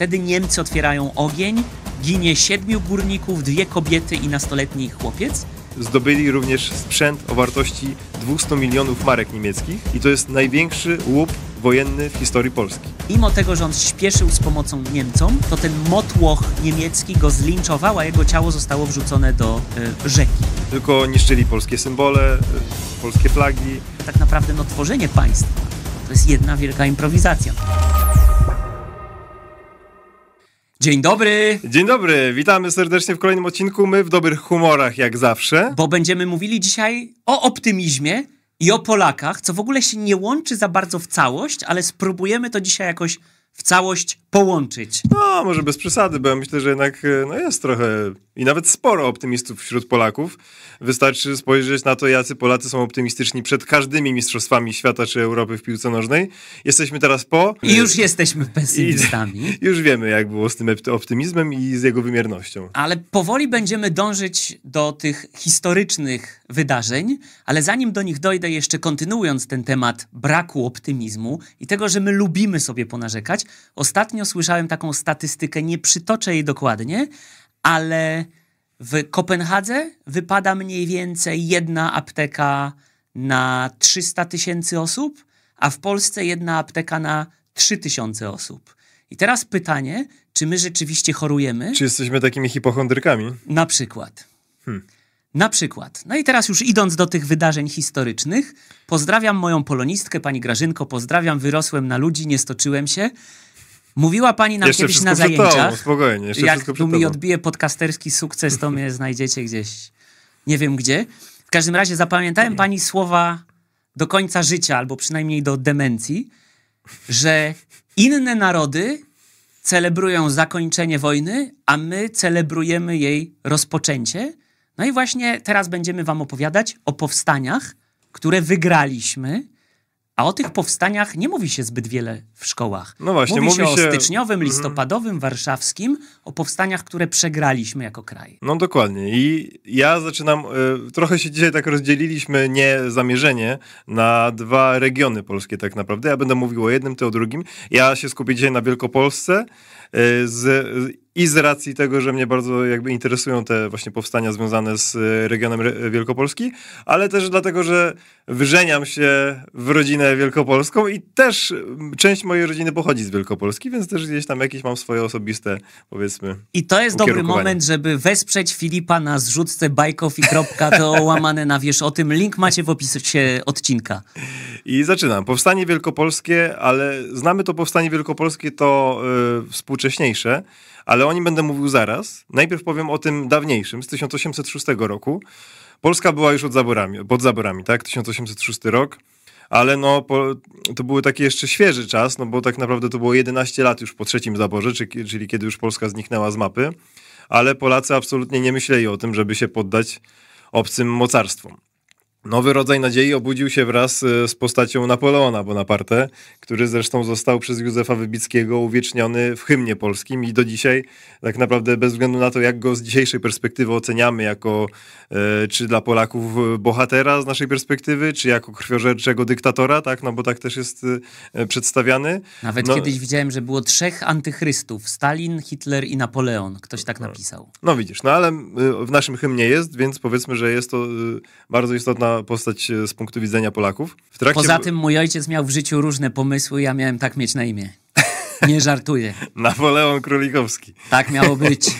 Wtedy Niemcy otwierają ogień, ginie siedmiu górników, dwie kobiety i nastoletni chłopiec. Zdobyli również sprzęt o wartości 200 milionów marek niemieckich i to jest największy łup wojenny w historii Polski. Mimo tego, że on śpieszył z pomocą Niemcom, to ten motłoch niemiecki go zlinczował, a jego ciało zostało wrzucone do y, rzeki. Tylko niszczyli polskie symbole, y, polskie flagi. Tak naprawdę no, tworzenie państwa to jest jedna wielka improwizacja. Dzień dobry! Dzień dobry, witamy serdecznie w kolejnym odcinku. My w dobrych humorach, jak zawsze. Bo będziemy mówili dzisiaj o optymizmie i o Polakach, co w ogóle się nie łączy za bardzo w całość, ale spróbujemy to dzisiaj jakoś w całość połączyć. No, może bez przesady, bo ja myślę, że jednak e, no jest trochę i nawet sporo optymistów wśród Polaków. Wystarczy spojrzeć na to, jacy Polacy są optymistyczni przed każdymi mistrzostwami świata czy Europy w piłce nożnej. Jesteśmy teraz po. I już jesteśmy pesymistami. I, już wiemy, jak było z tym optymizmem i z jego wymiernością. Ale powoli będziemy dążyć do tych historycznych wydarzeń, ale zanim do nich dojdę, jeszcze kontynuując ten temat braku optymizmu i tego, że my lubimy sobie ponarzekać, ostatnio ostatnio słyszałem taką statystykę, nie przytoczę jej dokładnie, ale w Kopenhadze wypada mniej więcej jedna apteka na 300 tysięcy osób, a w Polsce jedna apteka na 3 tysiące osób. I teraz pytanie, czy my rzeczywiście chorujemy? Czy jesteśmy takimi hipochondrykami? Na przykład. Hmm. Na przykład. No i teraz już idąc do tych wydarzeń historycznych, pozdrawiam moją polonistkę, pani Grażynko, pozdrawiam, wyrosłem na ludzi, nie stoczyłem się. Mówiła pani nam jeszcze kiedyś na zajęciach, tobą, spokojnie, jeszcze jak tu mi odbije podcasterski sukces, to mnie znajdziecie gdzieś, nie wiem gdzie. W każdym razie zapamiętałem pani słowa do końca życia, albo przynajmniej do demencji, że inne narody celebrują zakończenie wojny, a my celebrujemy jej rozpoczęcie. No i właśnie teraz będziemy wam opowiadać o powstaniach, które wygraliśmy a o tych powstaniach nie mówi się zbyt wiele w szkołach. No właśnie, mówi, się mówi się o styczniowym, mhm. listopadowym, warszawskim, o powstaniach, które przegraliśmy jako kraj. No dokładnie. I ja zaczynam, y, trochę się dzisiaj tak rozdzieliliśmy nie zamierzenie na dwa regiony polskie tak naprawdę. Ja będę mówił o jednym, ty o drugim. Ja się skupię dzisiaj na Wielkopolsce, E, z, i z racji tego, że mnie bardzo jakby interesują te właśnie powstania związane z e, regionem Wielkopolski, ale też dlatego, że wyżeniam się w rodzinę wielkopolską i też część mojej rodziny pochodzi z Wielkopolski, więc też gdzieś tam jakieś mam swoje osobiste, powiedzmy. I to jest dobry moment, żeby wesprzeć Filipa na zrzutce bajkow i kropka to łamane na wierzch o tym. Link macie w opisie odcinka. I zaczynam. Powstanie Wielkopolskie, ale znamy to Powstanie Wielkopolskie, to yy, współcześniejsze, ale o nim będę mówił zaraz. Najpierw powiem o tym dawniejszym, z 1806 roku. Polska była już od zaborami, pod zaborami, tak? 1806 rok ale no, po, to był taki jeszcze świeży czas, no bo tak naprawdę to było 11 lat już po trzecim zaborze, czyli kiedy już Polska zniknęła z mapy, ale Polacy absolutnie nie myśleli o tym, żeby się poddać obcym mocarstwom. Nowy rodzaj nadziei obudził się wraz y, z postacią Napoleona Bonaparte, który zresztą został przez Józefa Wybickiego uwieczniony w hymnie polskim i do dzisiaj tak naprawdę bez względu na to, jak go z dzisiejszej perspektywy oceniamy jako e, czy dla Polaków bohatera z naszej perspektywy, czy jako krwiożerczego dyktatora, tak, no bo tak też jest e, przedstawiany. Nawet no, kiedyś widziałem, że było trzech antychrystów, Stalin, Hitler i Napoleon, ktoś tak no. napisał. No, no widzisz, no ale y, w naszym hymnie jest, więc powiedzmy, że jest to y, bardzo istotna postać e, z punktu widzenia Polaków. Trakcie... Poza tym mój ojciec miał w życiu różne pomysły, ja miałem tak mieć na imię. Nie żartuję. Napoleon Królikowski. Tak miało być.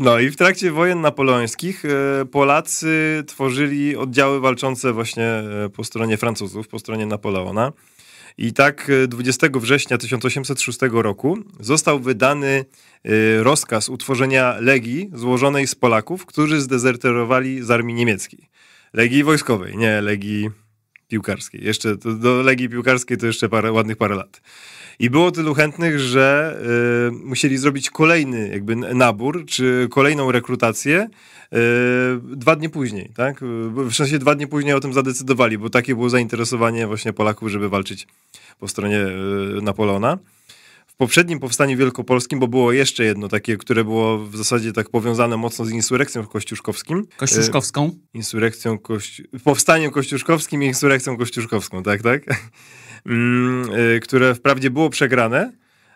No i w trakcie wojen napoleońskich e, Polacy tworzyli oddziały walczące właśnie e, po stronie Francuzów, po stronie Napoleona. I tak 20 września 1806 roku został wydany rozkaz utworzenia legii złożonej z Polaków, którzy zdezerterowali z armii niemieckiej. Legii Wojskowej, nie Legii Piłkarskiej. Jeszcze do Legii Piłkarskiej to jeszcze parę, ładnych parę lat. I było tylu chętnych, że y, musieli zrobić kolejny jakby nabór, czy kolejną rekrutację y, dwa dni później, tak? W sensie dwa dni później o tym zadecydowali, bo takie było zainteresowanie właśnie Polaków, żeby walczyć po stronie y, Napoleona poprzednim powstaniu wielkopolskim, bo było jeszcze jedno takie, które było w zasadzie tak powiązane mocno z insurrekcją kościuszkowskim. Kościuszkowską? E, insurrekcją kości... Powstaniem kościuszkowskim i insurrekcją kościuszkowską, tak, tak? Mm, e, które wprawdzie było przegrane,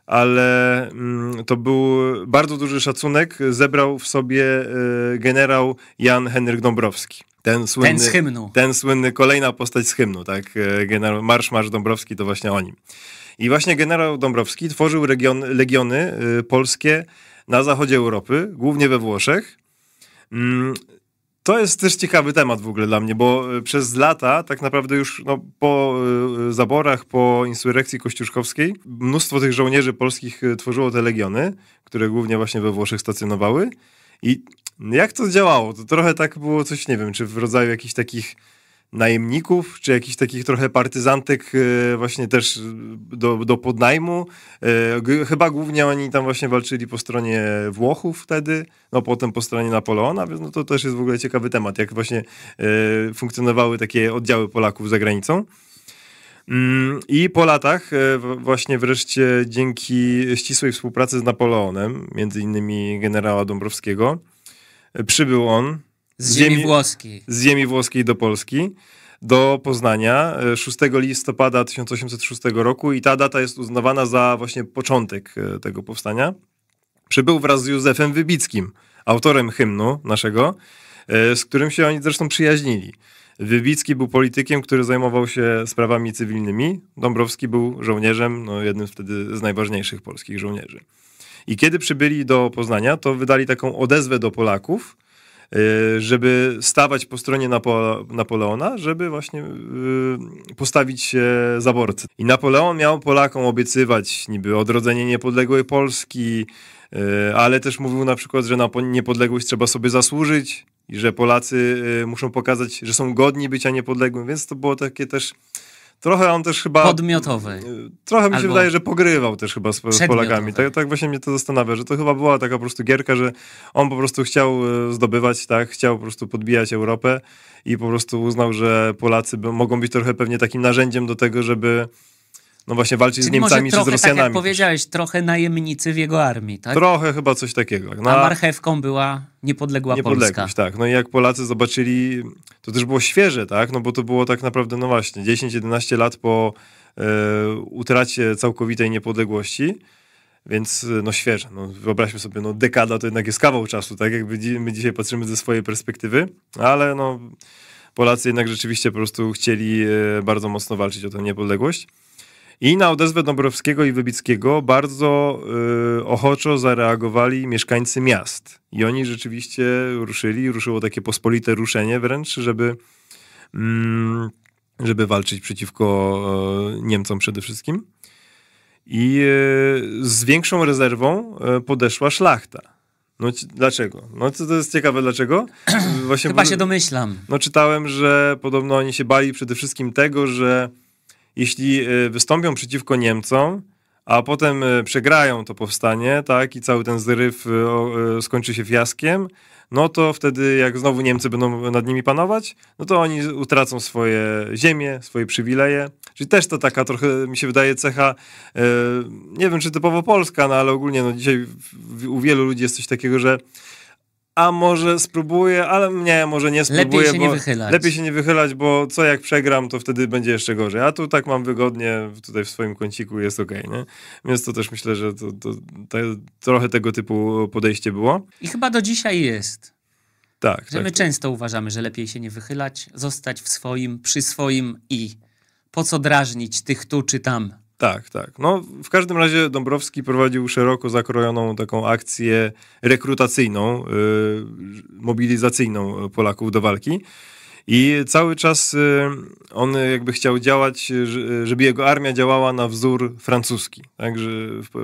ale mm, to był bardzo duży szacunek, zebrał w sobie e, generał Jan Henryk Dąbrowski. Ten słynny, ten z hymnu. Ten słynny, kolejna postać z hymnu, tak? Generał Marsz Marsz Dąbrowski to właśnie o nim. I właśnie generał Dąbrowski tworzył region, legiony y, polskie na zachodzie Europy, głównie we Włoszech. Mm, to jest też ciekawy temat w ogóle dla mnie, bo y, przez lata, tak naprawdę już no, po y, zaborach, po insurrekcji kościuszkowskiej, mnóstwo tych żołnierzy polskich tworzyło te legiony, które głównie właśnie we Włoszech stacjonowały. I jak to działało? To trochę tak było coś, nie wiem, czy w rodzaju jakichś takich najemników, czy jakichś takich trochę partyzantek e, właśnie też do, do podnajmu. E, chyba głównie oni tam właśnie walczyli po stronie Włochów wtedy, no potem po stronie Napoleona, więc no to też jest w ogóle ciekawy temat, jak właśnie e, funkcjonowały takie oddziały Polaków za granicą. Mm, I po latach, właśnie wreszcie dzięki ścisłej współpracy z Napoleonem, między innymi generała Dąbrowskiego, przybył on z ziemi, ziemi włoskiej. Z ziemi włoskiej do Polski do Poznania 6 e, listopada 1806 roku i ta data jest uznawana za właśnie początek e, tego powstania. Przybył wraz z Józefem Wybickim, autorem hymnu naszego, e, z którym się oni zresztą przyjaźnili. Wybicki był politykiem, który zajmował się sprawami cywilnymi. Dąbrowski był żołnierzem, no jednym wtedy z najważniejszych polskich żołnierzy. I kiedy przybyli do Poznania, to wydali taką odezwę do Polaków, Y, żeby stawać po stronie Napoleona, żeby właśnie y, postawić się zaborcy. I Napoleon miał Polakom obiecywać niby odrodzenie niepodległej Polski, y, ale też mówił na przykład, że na niepodległość trzeba sobie zasłużyć i że Polacy muszą pokazać, że są godni bycia niepodległym, więc to było takie też trochę on też chyba... Podmiotowy. Y, trochę mi się wydaje, że pogrywał też chyba z, z Polakami. Tak, tak, właśnie mnie to zastanawia, że to chyba była taka po prostu gierka, że on po prostu chciał y, zdobywać, tak, chciał po prostu podbijać Europę i po prostu uznał, że Polacy mogą być trochę pewnie takim narzędziem do tego, żeby no właśnie walczyć Czyli z Niemcami trochę, czy z Rosjanami. Tak jak powiedziałeś, trochę najemnicy w jego armii, tak? Trochę chyba coś takiego. No, a marchewką była niepodległa niepodległość, Polska. tak. No i jak Polacy zobaczyli, to też było świeże, tak? No bo to było tak naprawdę, no właśnie, 10-11 lat po e, utracie całkowitej niepodległości. Więc no świeże, no wyobraźmy sobie, no dekada to jednak jest kawał czasu, tak jakby dzi my dzisiaj patrzymy ze swojej perspektywy, ale no Polacy jednak rzeczywiście po prostu chcieli e, bardzo mocno walczyć o tę niepodległość. I na odezwę Dąbrowskiego i Wybickiego bardzo y, ochoczo zareagowali mieszkańcy miast. I oni rzeczywiście ruszyli, ruszyło takie pospolite ruszenie wręcz, żeby, mm, żeby walczyć przeciwko e, Niemcom przede wszystkim. I e, z większą rezerwą e, podeszła szlachta. No dlaczego? No to, to jest ciekawe dlaczego. Właśnie Chyba bo, się domyślam. No czytałem, że podobno oni się bali przede wszystkim tego, że jeśli y, wystąpią przeciwko Niemcom, a potem y, przegrają to powstanie, tak, i cały ten zryw y, skończy się fiaskiem, no to wtedy jak znowu Niemcy będą nad nimi panować, no to oni utracą swoje ziemie, swoje przywileje. Czyli też to taka trochę, mi się wydaje, cecha, nie wiem czy typowo polska, no ale ogólnie no dzisiaj u wielu ludzi jest coś takiego, że a może spróbuję, ale nie, może nie spróbuję. Lepiej się nie wychylać. Lepiej się nie wychylać, bo co jak przegram, to wtedy będzie jeszcze gorzej. A tu tak mam wygodnie, tutaj w swoim kąciku jest ok, nie? Więc to też myślę, że to, to, to trochę tego typu podejście było. I chyba do dzisiaj jest. Tak. Że tak. my często uważamy, że lepiej się nie wychylać, zostać w swoim, przy swoim i po co drażnić tych tu czy tam. Tak, tak. No, w każdym razie Dąbrowski prowadził szeroko zakrojoną taką akcję rekrutacyjną, y, mobilizacyjną Polaków do walki. I cały czas y, on jakby chciał działać, y, żeby jego armia działała na wzór francuski. Także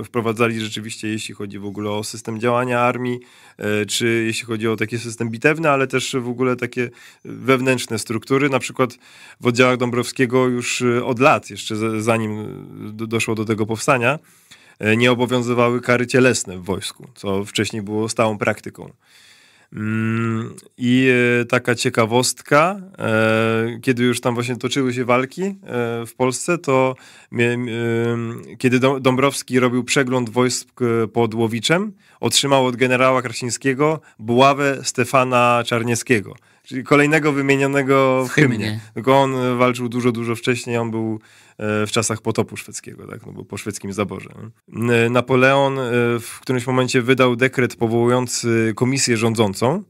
wprowadzali rzeczywiście, jeśli chodzi w ogóle o system działania armii, e, czy jeśli chodzi o taki system bitewny, ale też w ogóle takie wewnętrzne struktury. Na przykład w oddziałach Dąbrowskiego już y, od lat, jeszcze zanim doszło do tego powstania, e, nie obowiązywały kary cielesne w wojsku, co wcześniej było stałą praktyką. Mm, I e, taka ciekawostka, e, kiedy już tam właśnie toczyły się walki e, w Polsce, to kiedy Dąbrowski robił przegląd wojsk pod Łowiczem, otrzymał od generała Krasińskiego buławę Stefana Czarnieckiego. Czyli kolejnego wymienionego w hymnie. hymnie. Tylko on e, walczył dużo, dużo wcześniej. On był e, w czasach potopu szwedzkiego, tak? no bo po szwedzkim zaborze. E, Napoleon w którymś momencie wydał dekret powołujący komisję rządzącą,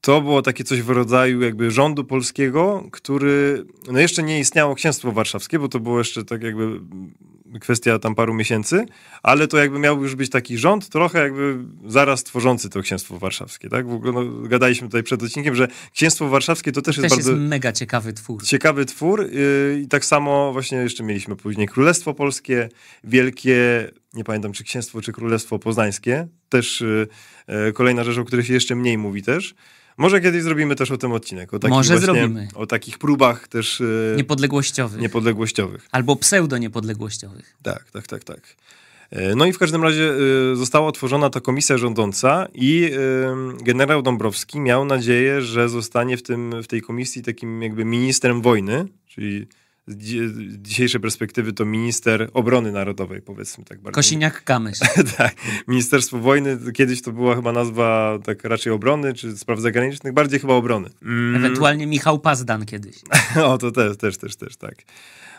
to było takie coś w rodzaju jakby rządu polskiego, który, no jeszcze nie istniało księstwo warszawskie, bo to było jeszcze tak jakby kwestia tam paru miesięcy, ale to jakby miał już być taki rząd trochę jakby zaraz tworzący to księstwo warszawskie, tak? W ogóle no, gadaliśmy tutaj przed odcinkiem, że księstwo warszawskie to też, też jest bardzo... jest mega ciekawy twór. Ciekawy twór yy, i tak samo właśnie jeszcze mieliśmy później Królestwo Polskie, Wielkie nie pamiętam czy księstwo, czy królestwo poznańskie, też yy, yy kolejna rzecz, o której się jeszcze mniej mówi też. Może kiedyś zrobimy też o tym odcinek. O takich Może właśnie, zrobimy. O takich próbach też... E, niepodległościowych. Niepodległościowych. Albo pseudo-niepodległościowych. Tak, tak, tak, tak. E, no i w każdym razie e, została otworzona ta komisja rządząca i generał Dąbrowski miał nadzieję, że zostanie w, tym, w tej komisji takim jakby ministrem wojny, czyli z dzisiejszej perspektywy to minister obrony narodowej, powiedzmy tak bardzo. kosiniak Kamyś. tak, Ministerstwo Wojny, kiedyś to była chyba nazwa tak raczej obrony, czy spraw zagranicznych, bardziej chyba obrony. Mm. Ewentualnie Michał Pazdan kiedyś. o, to też, też, też, też, tak.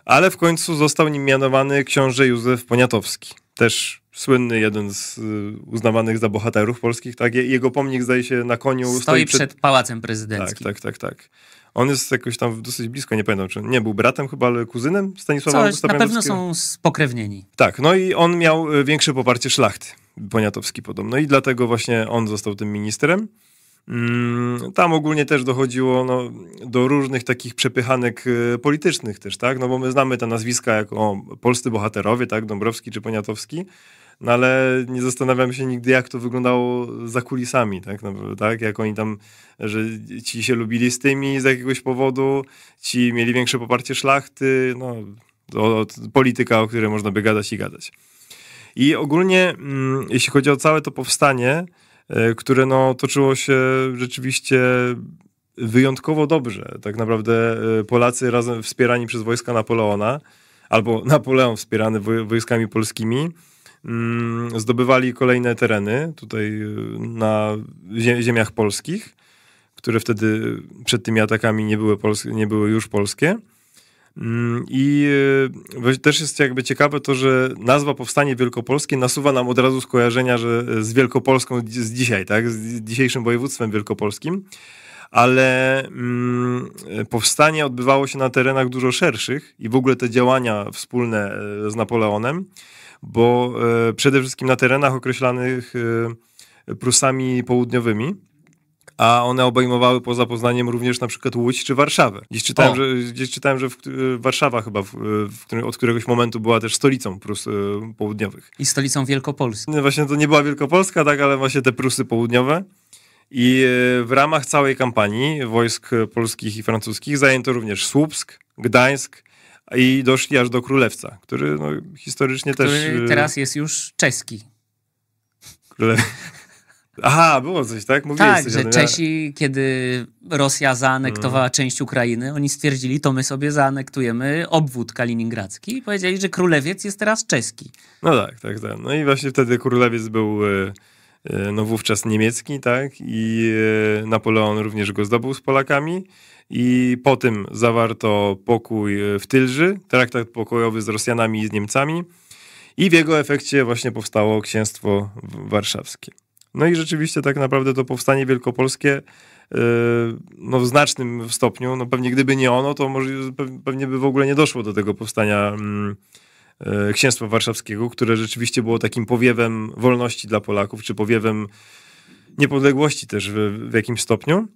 Ale w końcu został nim mianowany książę Józef Poniatowski. Też słynny, jeden z y, uznawanych za bohaterów polskich, tak? Jego pomnik zdaje się na koniu... Stoi, stoi przed... przed Pałacem Prezydenckim. Tak, tak, tak, tak. On jest jakoś tam dosyć blisko, nie pamiętam czy nie był bratem chyba, ale kuzynem Stanisława Coś, Augusta Na pewno są spokrewnieni. Tak, no i on miał e, większe poparcie szlachty, Poniatowski podobno i dlatego właśnie on został tym ministrem. Mm, tam ogólnie też dochodziło no, do różnych takich przepychanek e, politycznych też, tak? No bo my znamy te nazwiska jako o, polscy bohaterowie, tak? Dąbrowski czy Poniatowski no ale nie zastanawiam się nigdy, jak to wyglądało za kulisami, tak? tak? Jak oni tam, że ci się lubili z tymi z jakiegoś powodu, ci mieli większe poparcie szlachty, no, o, o, polityka, o której można by gadać i gadać. I ogólnie, mm, jeśli chodzi o całe to powstanie, y, które no, toczyło się rzeczywiście wyjątkowo dobrze. Tak naprawdę e, Polacy razem wspierani przez wojska Napoleona, albo Napoleon wspierany wojskami polskimi, Mm, zdobywali kolejne tereny tutaj y, na ziemiach polskich, które wtedy przed tymi atakami nie były, polskie, nie były już polskie. Mm, I y, też jest jakby ciekawe to, że nazwa Powstanie Wielkopolskie nasuwa nam od razu skojarzenia że z Wielkopolską z dzisiaj, tak? z dzisiejszym województwem wielkopolskim, ale mm, powstanie odbywało się na terenach dużo szerszych i w ogóle te działania wspólne y, z Napoleonem bo e, przede wszystkim na terenach określanych e, Prusami Południowymi, a one obejmowały poza Poznaniem również na przykład Łódź czy Warszawę. Gdzieś czytałem, że, gdzieś czytałem, że w, e, Warszawa chyba w, w od któregoś momentu była też stolicą Prus Południowych. I stolicą Wielkopolski. No właśnie to nie była Wielkopolska, tak, ale właśnie te Prusy Południowe. I w ramach całej kampanii wojsk polskich i francuskich zajęto również Słupsk, Gdańsk, i doszli aż do królewca, który no, historycznie który też... E, teraz jest już czeski. królew Aha, było coś, tak? Mówiłeś tak, coś że Czesi, kiedy Rosja zaanektowała mhm. część Ukrainy, oni stwierdzili, to my sobie zaanektujemy obwód kaliningradzki i powiedzieli, że królewiec jest teraz czeski. No tak, tak, tak. No i właśnie wtedy królewiec był... E, E, no wówczas niemiecki, tak? I e, Napoleon również go zdobył z Polakami. I po tym zawarto pokój e, w Tylży, traktat pokojowy z Rosjanami i z Niemcami. I w jego efekcie właśnie powstało Księstwo Warszawskie. No i rzeczywiście tak naprawdę to powstanie wielkopolskie no w znacznym stopniu, no pewnie gdyby nie ono, to może, pewnie by w ogóle nie doszło do tego powstania mm, E, Księstwa Warszawskiego, które rzeczywiście było takim powiewem wolności dla Polaków, czy powiewem niepodległości też w, w jakimś stopniu.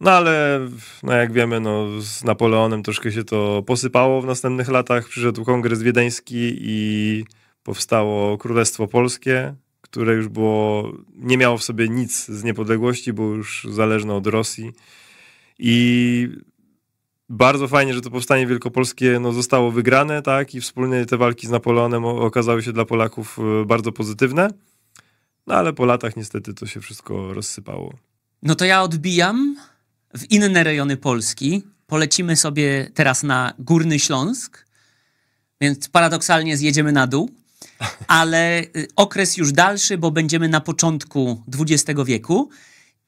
No ale, no jak wiemy, no, z Napoleonem troszkę się to posypało w następnych latach. Przyszedł Kongres Wiedeński i powstało Królestwo Polskie, które już było, nie miało w sobie nic z niepodległości, było już zależne od Rosji. I bardzo fajnie, że to powstanie wielkopolskie no, zostało wygrane, tak, i wspólnie te walki z Napoleonem okazały się dla Polaków e, bardzo pozytywne. No ale po latach niestety to się wszystko rozsypało. No to ja odbijam w inne rejony Polski. Polecimy sobie teraz na Górny Śląsk, więc paradoksalnie zjedziemy na dół, ale y, okres już dalszy, bo będziemy na początku XX wieku.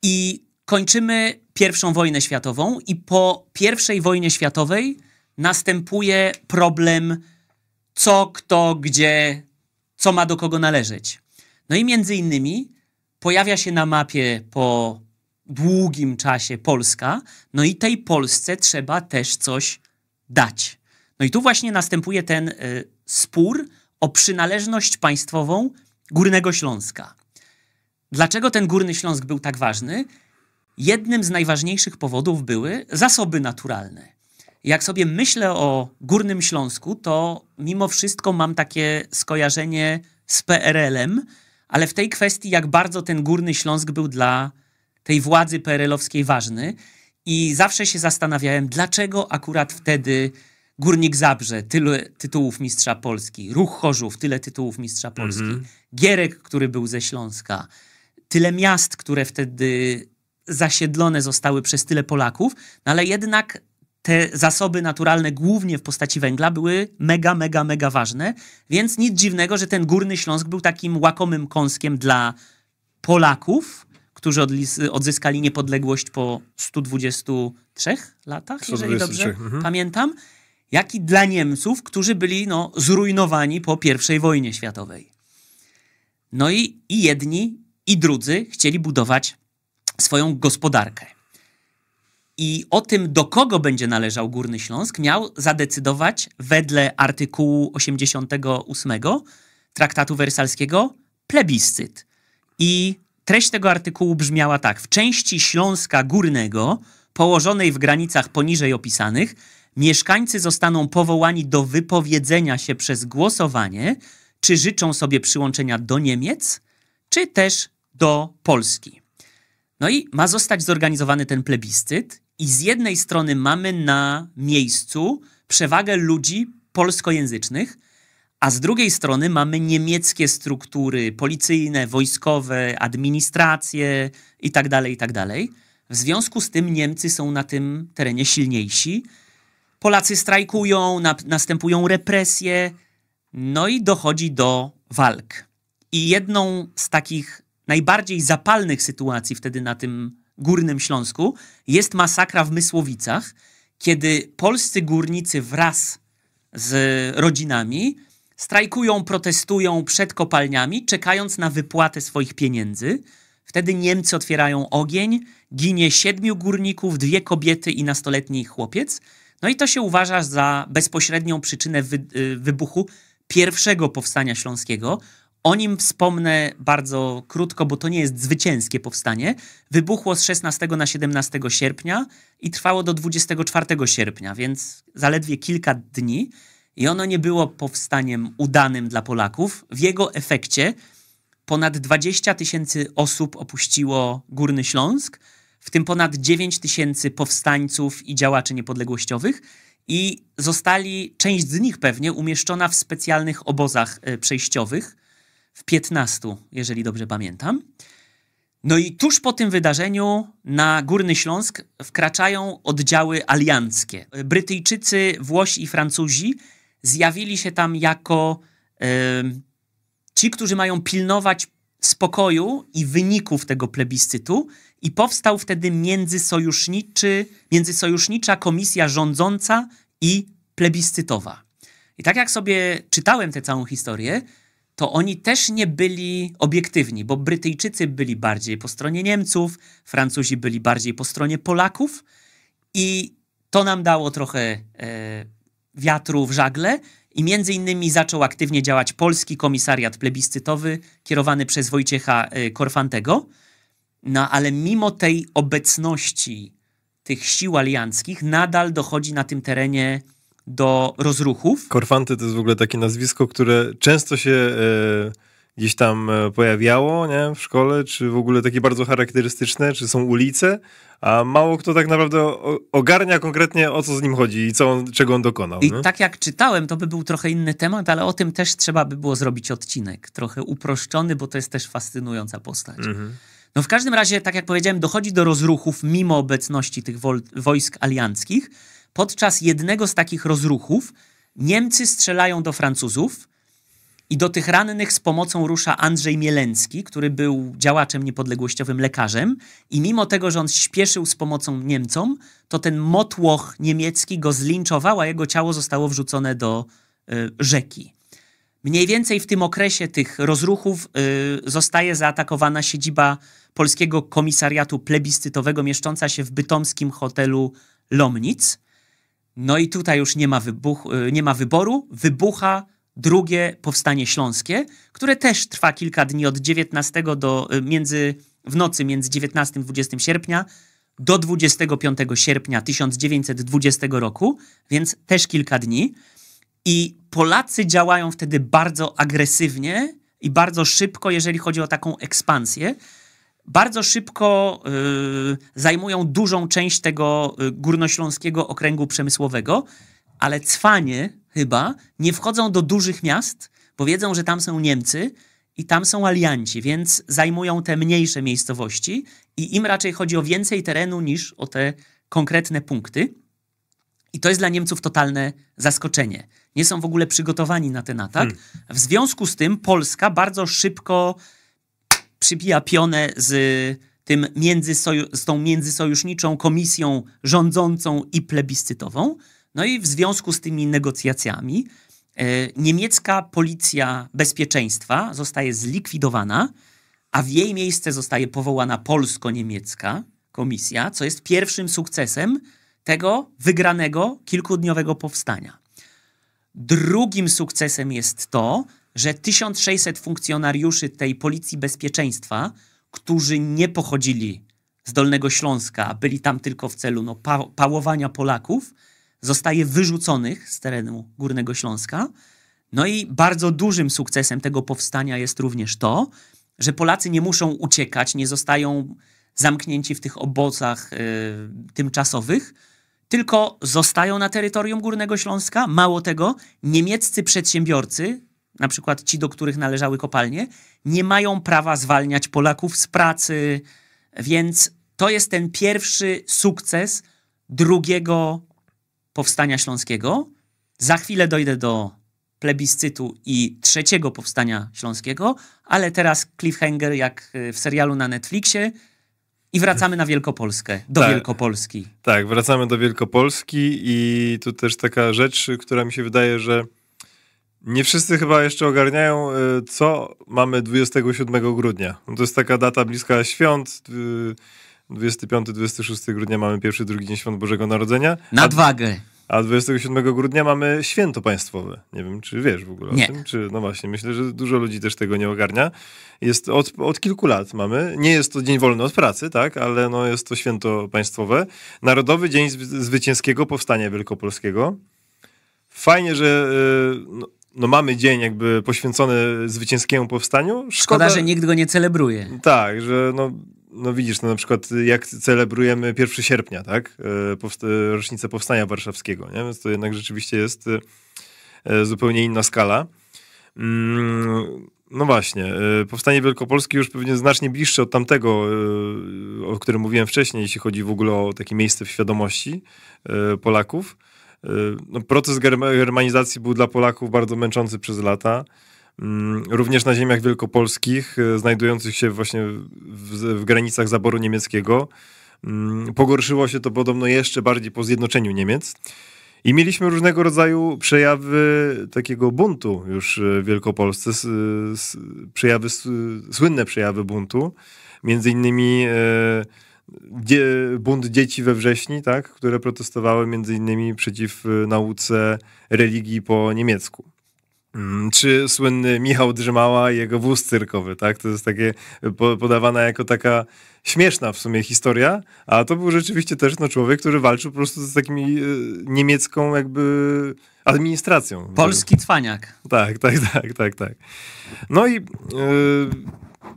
I kończymy I wojnę światową i po I wojnie światowej następuje problem co, kto, gdzie, co ma do kogo należeć. No i między innymi pojawia się na mapie po długim czasie Polska, no i tej Polsce trzeba też coś dać. No i tu właśnie następuje ten y, spór o przynależność państwową Górnego Śląska. Dlaczego ten Górny Śląsk był tak ważny? Jednym z najważniejszych powodów były zasoby naturalne. Jak sobie myślę o Górnym Śląsku, to mimo wszystko mam takie skojarzenie z PRL-em, ale w tej kwestii, jak bardzo ten Górny Śląsk był dla tej władzy PRL-owskiej ważny. I zawsze się zastanawiałem, dlaczego akurat wtedy Górnik Zabrze, tyle tytułów mistrza Polski, Ruch Chorzów, tyle tytułów mistrza Polski, mm -hmm. Gierek, który był ze Śląska, tyle miast, które wtedy zasiedlone zostały przez tyle Polaków, no ale jednak te zasoby naturalne, głównie w postaci węgla, były mega, mega, mega ważne, więc nic dziwnego, że ten Górny Śląsk był takim łakomym kąskiem dla Polaków, którzy odzyskali niepodległość po 123 latach, 123. jeżeli dobrze mhm. pamiętam, jak i dla Niemców, którzy byli no, zrujnowani po I wojnie światowej. No i, i jedni, i drudzy chcieli budować swoją gospodarkę. I o tym, do kogo będzie należał Górny Śląsk, miał zadecydować wedle artykułu 88 Traktatu Wersalskiego plebiscyt. I treść tego artykułu brzmiała tak: W części Śląska Górnego, położonej w granicach poniżej opisanych, mieszkańcy zostaną powołani do wypowiedzenia się przez głosowanie, czy życzą sobie przyłączenia do Niemiec, czy też do Polski. No i ma zostać zorganizowany ten plebiscyt, i z jednej strony mamy na miejscu przewagę ludzi polskojęzycznych, a z drugiej strony mamy niemieckie struktury policyjne, wojskowe, administracje itd., tak itd. Tak w związku z tym Niemcy są na tym terenie silniejsi. Polacy strajkują, na, następują represje, no i dochodzi do walk. I jedną z takich najbardziej zapalnych sytuacji wtedy na tym Górnym Śląsku jest masakra w Mysłowicach, kiedy polscy górnicy wraz z rodzinami strajkują, protestują przed kopalniami, czekając na wypłatę swoich pieniędzy. Wtedy Niemcy otwierają ogień, ginie siedmiu górników, dwie kobiety i nastoletni chłopiec. No i to się uważa za bezpośrednią przyczynę wy y, wybuchu pierwszego powstania śląskiego, o nim wspomnę bardzo krótko, bo to nie jest zwycięskie powstanie. Wybuchło z 16 na 17 sierpnia i trwało do 24 sierpnia, więc zaledwie kilka dni. I ono nie było powstaniem udanym dla Polaków. W jego efekcie ponad 20 tysięcy osób opuściło Górny Śląsk, w tym ponad 9 tysięcy powstańców i działaczy niepodległościowych i zostali, część z nich pewnie, umieszczona w specjalnych obozach e, przejściowych w 15, jeżeli dobrze pamiętam. No i tuż po tym wydarzeniu na Górny Śląsk wkraczają oddziały alianckie. Brytyjczycy, Włosi i Francuzi zjawili się tam jako e, ci, którzy mają pilnować spokoju i wyników tego plebiscytu i powstał wtedy międzysojuszniczy, międzysojusznicza komisja rządząca i plebiscytowa. I tak jak sobie czytałem tę całą historię, to oni też nie byli obiektywni, bo Brytyjczycy byli bardziej po stronie Niemców, Francuzi byli bardziej po stronie Polaków i to nam dało trochę e, wiatru w żagle i między innymi zaczął aktywnie działać polski komisariat plebiscytowy kierowany przez Wojciecha e, Korfantego. No ale mimo tej obecności tych sił alianckich nadal dochodzi na tym terenie do rozruchów. Korfanty to jest w ogóle takie nazwisko, które często się e, gdzieś tam e, pojawiało nie? w szkole, czy w ogóle takie bardzo charakterystyczne, czy są ulice, a mało kto tak naprawdę ogarnia konkretnie o co z nim chodzi i co on, czego on dokonał. I nie? tak jak czytałem, to by był trochę inny temat, ale o tym też trzeba by było zrobić odcinek, trochę uproszczony, bo to jest też fascynująca postać. Mhm. No w każdym razie, tak jak powiedziałem, dochodzi do rozruchów mimo obecności tych wojsk alianckich podczas jednego z takich rozruchów Niemcy strzelają do Francuzów i do tych rannych z pomocą rusza Andrzej Mielęcki, który był działaczem niepodległościowym lekarzem i mimo tego, że on śpieszył z pomocą Niemcom, to ten motłoch niemiecki go zlinczował, a jego ciało zostało wrzucone do y, rzeki. Mniej więcej w tym okresie tych rozruchów y, zostaje zaatakowana siedziba Polskiego Komisariatu Plebiscytowego mieszcząca się w bytomskim hotelu Lomnic. No i tutaj już nie ma, wybuch, y, nie ma wyboru, wybucha drugie powstanie śląskie, które też trwa kilka dni od 19 do y, między, w nocy między 19 i 20 sierpnia do 25 sierpnia 1920 roku, więc też kilka dni. I Polacy działają wtedy bardzo agresywnie i bardzo szybko, jeżeli chodzi o taką ekspansję bardzo szybko y, zajmują dużą część tego y, górnośląskiego okręgu przemysłowego, ale cwanie chyba nie wchodzą do dużych miast, bo wiedzą, że tam są Niemcy i tam są alianci, więc zajmują te mniejsze miejscowości i im raczej chodzi o więcej terenu niż o te konkretne punkty. I to jest dla Niemców totalne zaskoczenie. Nie są w ogóle przygotowani na ten atak. Hmm. W związku z tym Polska bardzo szybko przybija pionę z, tym z tą międzysojuszniczą komisją rządzącą i plebiscytową. No i w związku z tymi negocjacjami e, niemiecka policja bezpieczeństwa zostaje zlikwidowana, a w jej miejsce zostaje powołana polsko-niemiecka komisja, co jest pierwszym sukcesem tego wygranego kilkudniowego powstania. Drugim sukcesem jest to, że 1600 funkcjonariuszy tej Policji Bezpieczeństwa, którzy nie pochodzili z Dolnego Śląska, byli tam tylko w celu no, pa pałowania Polaków, zostaje wyrzuconych z terenu Górnego Śląska. No i bardzo dużym sukcesem tego powstania jest również to, że Polacy nie muszą uciekać, nie zostają zamknięci w tych obozach y, tymczasowych, tylko zostają na terytorium Górnego Śląska. Mało tego, niemieccy przedsiębiorcy na przykład ci, do których należały kopalnie, nie mają prawa zwalniać Polaków z pracy. Więc to jest ten pierwszy sukces drugiego powstania śląskiego. Za chwilę dojdę do plebiscytu i trzeciego powstania śląskiego, ale teraz cliffhanger jak y, w serialu na Netflixie. I wracamy na Wielkopolskę, do tak, Wielkopolski. Tak, wracamy do Wielkopolski i tu też taka rzecz, która mi się wydaje, że nie wszyscy chyba jeszcze ogarniają, y, co mamy 27 grudnia. No to jest taka data bliska świąt. 25-26 y, grudnia mamy pierwszy, drugi dzień świąt Bożego Narodzenia. Nadwagę. A 27 grudnia mamy święto państwowe. Nie wiem, czy wiesz w ogóle nie. o tym. Czy, no właśnie, myślę, że dużo ludzi też tego nie ogarnia. Jest od, od kilku lat mamy. Nie jest to dzień wolny od pracy, tak, ale no jest to święto państwowe. Narodowy Dzień Zwycięskiego Powstania Wielkopolskiego. Fajnie, że y, no, no mamy dzień jakby poświęcony zwycięskiemu powstaniu. Szkoda, Szkoda że nikt go nie celebruje. Tak, że no, no widzisz, no na przykład jak celebrujemy 1 sierpnia, tak? E, powst e, rocznicę Powstania Warszawskiego, nie? Więc to jednak rzeczywiście jest e, zupełnie inna skala. Mm, no właśnie, powstanie Wielkopolski już pewnie znacznie bliższe od tamtego, o którym mówiłem wcześniej, jeśli chodzi w ogóle o takie miejsce w świadomości Polaków no, proces germanizacji był dla Polaków bardzo męczący przez lata. Mm, również na ziemiach wielkopolskich, e, znajdujących się właśnie w, w granicach zaboru niemieckiego, mm, pogorszyło się to podobno jeszcze bardziej po zjednoczeniu Niemiec. I mieliśmy różnego rodzaju przejawy takiego buntu już e, w Wielkopolsce, przejawy, słynne przejawy buntu, między innymi e, dzie bunt dzieci we wrześni, tak, które protestowały między innymi przeciw y, nauce religii po niemiecku. Mm, czy słynny Michał Drzymała i jego wóz cyrkowy, tak? To jest takie y, podawana jako taka śmieszna w sumie historia, a to był rzeczywiście też no, człowiek, który walczył po prostu z takimi y, niemiecką jakby administracją. Polski cwaniak. Tak, tak, tak, tak, tak. No i yy,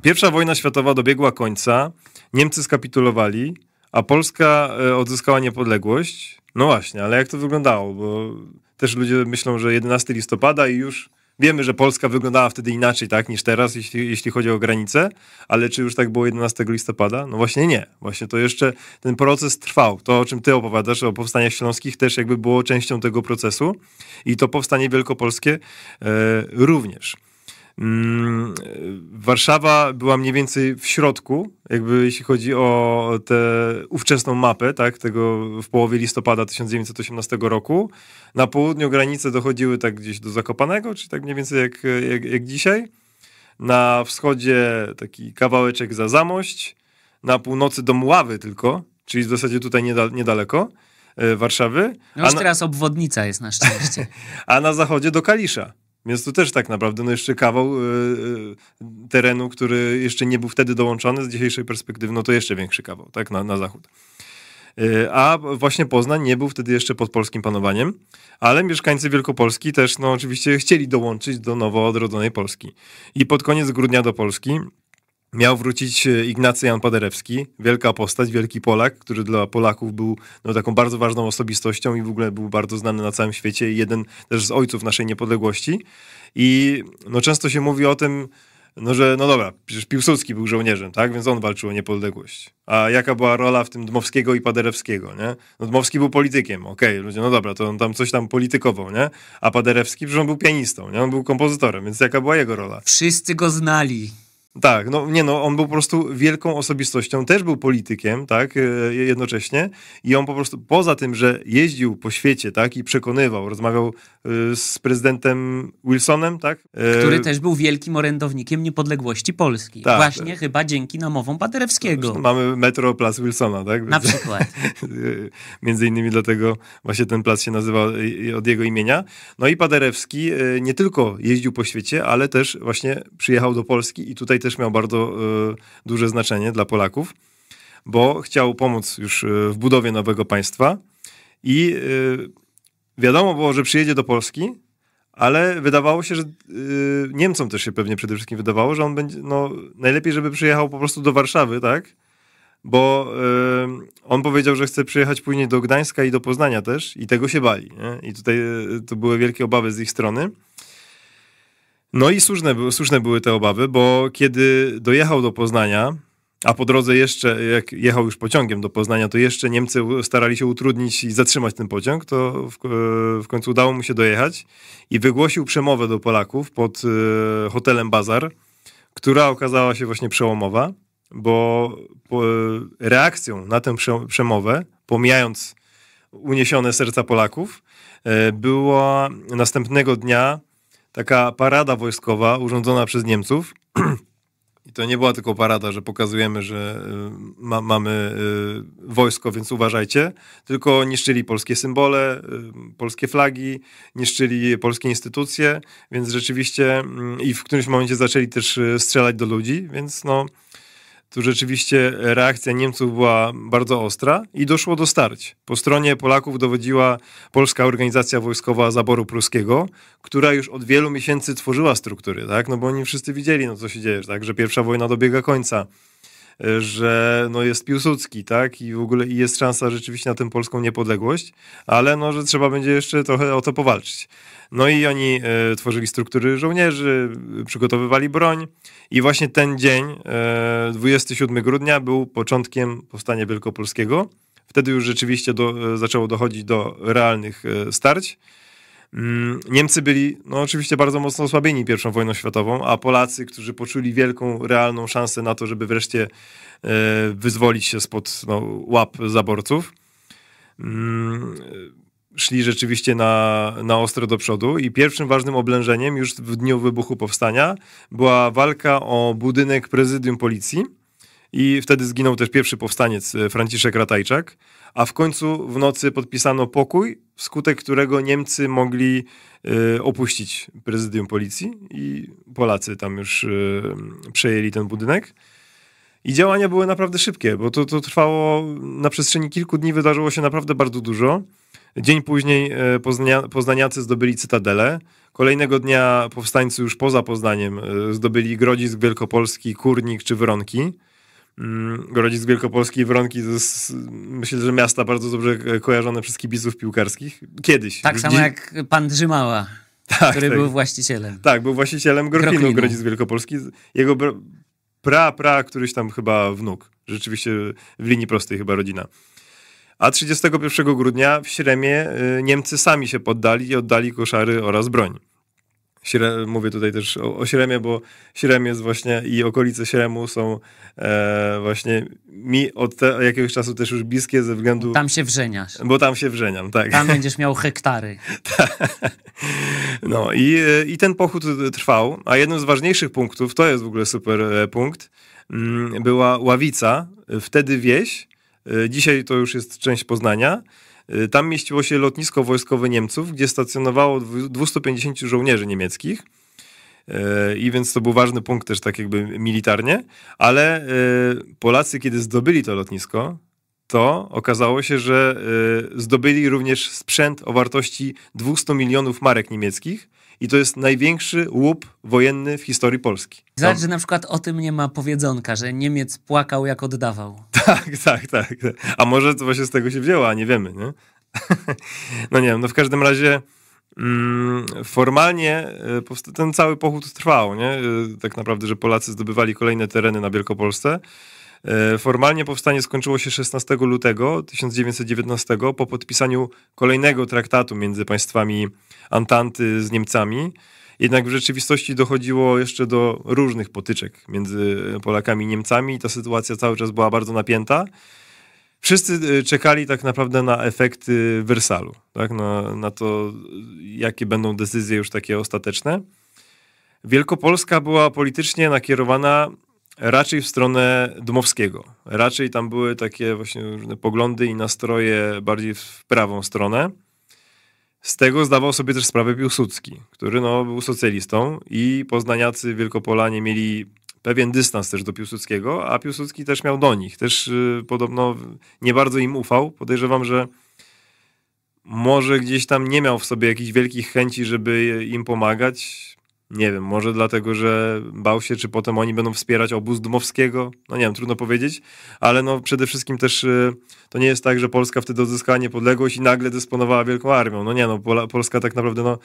pierwsza wojna światowa dobiegła końca. Niemcy skapitulowali, a Polska e, odzyskała niepodległość. No właśnie, ale jak to wyglądało? Bo też ludzie myślą, że 11 listopada i już wiemy, że Polska wyglądała wtedy inaczej tak niż teraz, jeśli, jeśli chodzi o granice, ale czy już tak było 11 listopada? No właśnie nie. Właśnie to jeszcze ten proces trwał. To, o czym ty opowiadasz, o powstaniach śląskich, też jakby było częścią tego procesu i to powstanie wielkopolskie e, również. Mm, Warszawa była mniej więcej w środku, jakby jeśli chodzi o tę ówczesną mapę, tak, tego w połowie listopada 1918 roku. Na południu granice dochodziły tak gdzieś do Zakopanego, czy tak mniej więcej jak, jak, jak dzisiaj. Na wschodzie taki kawałeczek za Zamość, na północy do Mławy tylko, czyli w zasadzie tutaj niedaleko. E, Warszawy. No już na... teraz obwodnica jest na szczęście. a na zachodzie do Kalisza. Więc tu też tak naprawdę no jeszcze kawał yy, terenu, który jeszcze nie był wtedy dołączony z dzisiejszej perspektywy, no to jeszcze większy kawał, tak, na, na zachód. Y, a właśnie Poznań nie był wtedy jeszcze pod polskim panowaniem, ale mieszkańcy Wielkopolski też, no oczywiście chcieli dołączyć do nowo odrodzonej Polski. I pod koniec grudnia do Polski miał wrócić e, Ignacy Jan Paderewski, wielka postać, wielki Polak, który dla Polaków był no, taką bardzo ważną osobistością i w ogóle był bardzo znany na całym świecie i jeden też z ojców naszej niepodległości. I no, często się mówi o tym, no że no dobra, przecież Piłsudski był żołnierzem, tak? Więc on walczył o niepodległość. A jaka była rola w tym Dmowskiego i Paderewskiego, nie? No Dmowski był politykiem, okej, okay, ludzie, no dobra, to on tam coś tam politykował, nie? A Paderewski, przecież on był pianistą, nie? On był kompozytorem, więc jaka była jego rola? Wszyscy go znali. Tak, no nie no, on był po prostu wielką osobistością, też był politykiem, tak, e, jednocześnie i on po prostu, poza tym, że jeździł po świecie, tak, i przekonywał, rozmawiał e, z prezydentem Wilsonem, tak. E, Który też był wielkim orędownikiem niepodległości Polski, tak. właśnie chyba dzięki namowom Paderewskiego. Zresztą mamy metro plac Wilsona, tak. Na przykład. Między innymi dlatego właśnie ten plac się nazywa od jego imienia. No i Paderewski nie tylko jeździł po świecie, ale też właśnie przyjechał do Polski i tutaj też miał bardzo e, duże znaczenie dla Polaków, bo chciał pomóc już e, w budowie nowego państwa i e, wiadomo było, że przyjedzie do Polski, ale wydawało się, że Niemcom też się pewnie przede wszystkim wydawało, że on będzie, no najlepiej, żeby przyjechał po prostu do Warszawy, tak? bo y, on powiedział, że chce przyjechać później do Gdańska i do Poznania też i tego się bali. Nie? I tutaj y, to były wielkie obawy z ich strony. No i słuszne, słuszne były te obawy, bo kiedy dojechał do Poznania, a po drodze jeszcze, jak jechał już pociągiem do Poznania, to jeszcze Niemcy starali się utrudnić i zatrzymać ten pociąg, to w, w końcu udało mu się dojechać i wygłosił przemowę do Polaków pod e, hotelem Bazar, która okazała się właśnie przełomowa, bo e, reakcją na tę przemowę, pomijając uniesione serca Polaków, było e, była następnego dnia taka parada wojskowa urządzona przez Niemców. I to nie była tylko parada, że pokazujemy, że y, ma, mamy y, wojsko, więc uważajcie, tylko niszczyli polskie symbole, y, polskie flagi, niszczyli polskie instytucje, więc rzeczywiście mm, i w którymś momencie zaczęli też strzelać do ludzi, więc no tu rzeczywiście reakcja Niemców była bardzo ostra i doszło do starć. Po stronie Polaków dowodziła Polska Organizacja Wojskowa Zaboru Pruskiego, która już od wielu miesięcy tworzyła struktury, tak? No bo oni wszyscy widzieli, no co się dzieje, tak? Że pierwsza wojna dobiega końca że no jest Piłsudski, tak? I w ogóle jest szansa rzeczywiście na tę polską niepodległość, ale no, że trzeba będzie jeszcze trochę o to powalczyć. No i oni e, tworzyli struktury żołnierzy, przygotowywali broń i właśnie ten dzień, e, 27 grudnia, był początkiem powstania wielkopolskiego. Wtedy już rzeczywiście do, e, zaczęło dochodzić do realnych e, starć. Mm, Niemcy byli no, oczywiście bardzo mocno osłabieni pierwszą wojną światową, a Polacy, którzy poczuli wielką, realną szansę na to, żeby wreszcie e, wyzwolić się spod no, łap zaborców, mm, szli rzeczywiście na, na ostro do przodu i pierwszym ważnym oblężeniem już w dniu wybuchu powstania była walka o budynek prezydium policji, i wtedy zginął też pierwszy powstaniec e, Franciszek Ratajczak, a w końcu w nocy podpisano pokój, wskutek którego Niemcy mogli e, opuścić prezydium policji i Polacy tam już e, przejęli ten budynek. I działania były naprawdę szybkie, bo to, to trwało na przestrzeni kilku dni, wydarzyło się naprawdę bardzo dużo. Dzień później Poznia, Poznaniacy zdobyli Cytadelę. Kolejnego dnia powstańcy już poza Poznaniem zdobyli Grodzisk Wielkopolski, Kurnik czy Wyronki. Mm, rodzic Wielkopolski i Wronki to jest, myślę, że miasta bardzo dobrze e, kojarzone przez kibiców piłkarskich. Kiedyś. Tak samo jak pan Drzymała, tak, który tak. był właścicielem. Tak, był właścicielem Groklinu, Groklinu. Wielkopolski. Jego pra, pra, któryś tam chyba wnuk. Rzeczywiście w linii prostej chyba rodzina. A 31 grudnia w Śremie y, Niemcy sami się poddali i oddali koszary oraz broń. Śre, mówię tutaj też o, o Śremie, bo Śrem jest właśnie i okolice Śremu są e, właśnie mi od te, jakiegoś czasu też już bliskie ze względu... Tam się wrzeniasz. Bo tam się wrzeniam, tak. Tam będziesz miał hektary. no i, e, i ten pochód trwał, a jednym z ważniejszych punktów, to jest w ogóle super e, punkt, mm, była Ławica, e, wtedy wieś, Dzisiaj to już jest część Poznania. Y, tam mieściło się lotnisko wojskowe Niemców, gdzie stacjonowało 250 żołnierzy niemieckich. Y, I więc to był ważny punkt też tak jakby militarnie, ale y, Polacy, kiedy zdobyli to lotnisko, to okazało się, że zdobyli również sprzęt o wartości 200 milionów marek niemieckich, i to jest największy łup wojenny w historii Polski. Znaczy, że na przykład o tym nie ma powiedzonka, że Niemiec płakał jak oddawał. Tak, tak, tak. A może to właśnie z tego się wzięło, a nie wiemy, nie? no nie wiem, no w każdym razie mm, formalnie e, ten cały pochód trwał, nie? E, tak naprawdę, że Polacy zdobywali kolejne tereny na Wielkopolsce. E, formalnie powstanie skończyło się 16 lutego 1919 po podpisaniu kolejnego traktatu między państwami Antanty z Niemcami. Jednak w rzeczywistości dochodziło jeszcze do różnych potyczek między Polakami i Niemcami i ta sytuacja cały czas była bardzo napięta. Wszyscy e, czekali tak naprawdę na efekty Wersalu, tak? na, na to, jakie będą decyzje już takie ostateczne. Wielkopolska była politycznie nakierowana raczej w stronę Dmowskiego. Raczej tam były takie właśnie różne poglądy i nastroje bardziej w prawą stronę. Z tego zdawał sobie też sprawę Piłsudski, który no, był socjalistą i poznaniacy Wielkopolanie mieli pewien dystans też do Piłsudskiego, a Piłsudski też miał do nich. Też y, podobno nie bardzo im ufał. Podejrzewam, że może gdzieś tam nie miał w sobie jakichś wielkich chęci, żeby im pomagać. Nie wiem, może dlatego, że bał się, czy potem oni będą wspierać obóz Dmowskiego. No nie wiem, trudno powiedzieć, ale no przede wszystkim też y, to nie jest tak, że Polska wtedy odzyskała niepodległość i nagle dysponowała wielką armią. No nie, no Polska tak naprawdę no,